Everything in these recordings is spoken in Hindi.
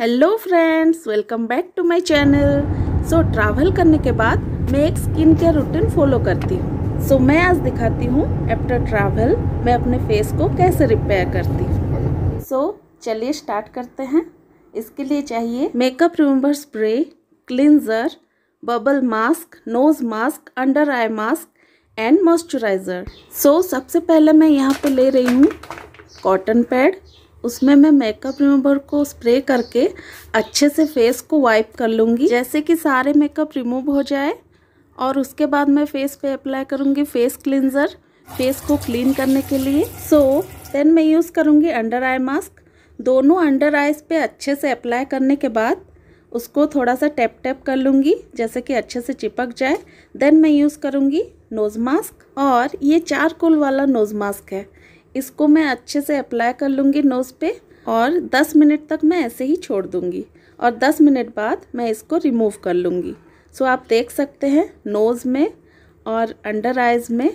hello friends welcome back to my channel so travel करने के बाद मैं एक स्किन केयर रूटीन फॉलो करती हूँ सो so, मैं आज दिखाती हूँ आफ्टर ट्रैवल मैं अपने फेस को कैसे रिपेयर करती हूँ सो so, चलिए स्टार्ट करते हैं इसके लिए चाहिए makeup remover spray cleanser bubble mask nose mask under eye mask and moisturizer so सबसे पहले मैं यहाँ पर ले रही हूँ कॉटन पैड उसमें मैं मेकअप रिमूवर को स्प्रे करके अच्छे से फेस को वाइप कर लूँगी जैसे कि सारे मेकअप रिमूव हो जाए और उसके बाद मैं फेस पे अप्लाई करूँगी फेस क्लिनज़र फेस को क्लीन करने के लिए सो so, देन मैं यूज़ करूँगी अंडर आई मास्क दोनों अंडर आइज़ पे अच्छे से अप्लाई करने के बाद उसको थोड़ा सा टैप टैप कर लूँगी जैसे कि अच्छे से चिपक जाए देन मैं यूज़ करूँगी नोज़ मास्क और ये चारकोल वाला नोज़ मास्क है इसको मैं अच्छे से अप्लाई कर लूँगी नोज़ पे और 10 मिनट तक मैं ऐसे ही छोड़ दूँगी और 10 मिनट बाद मैं इसको रिमूव कर लूँगी सो आप देख सकते हैं नोज़ में और अंडर आइज़ में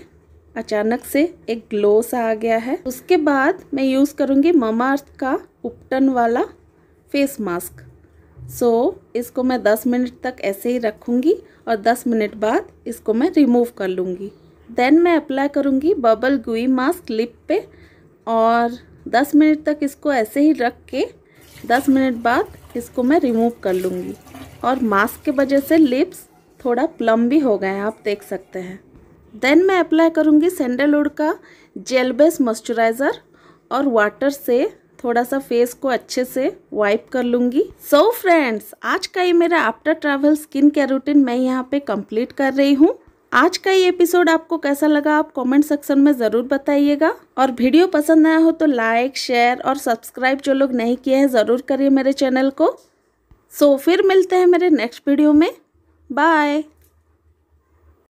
अचानक से एक ग्लो सा आ गया है उसके बाद मैं यूज़ करूँगी ममाअर्थ का उपटन वाला फेस मास्क सो so, इसको मैं 10 मिनट तक ऐसे ही रखूँगी और 10 मिनट बाद इसको मैं रिमूव कर लूँगी देन मैं अप्लाई करूँगी बबल गुई मास्क लिप पे और 10 मिनट तक इसको ऐसे ही रख के 10 मिनट बाद इसको मैं रिमूव कर लूँगी और मास्क के वजह से लिप्स थोड़ा प्लम भी हो गए हैं आप देख सकते हैं देन मैं अप्लाई करूँगी सेंडलवुड का जेल बेस मॉइस्चराइज़र और वाटर से थोड़ा सा फेस को अच्छे से वाइप कर लूँगी सो so फ्रेंड्स आज का ये मेरा after travel skin care routine मैं यहाँ पे कंप्लीट कर रही हूँ आज का ये एपिसोड आपको कैसा लगा आप कमेंट सेक्शन में ज़रूर बताइएगा और वीडियो पसंद आया हो तो लाइक शेयर और सब्सक्राइब जो लोग नहीं किए हैं ज़रूर करिए मेरे चैनल को सो so, फिर मिलते हैं मेरे नेक्स्ट वीडियो में बाय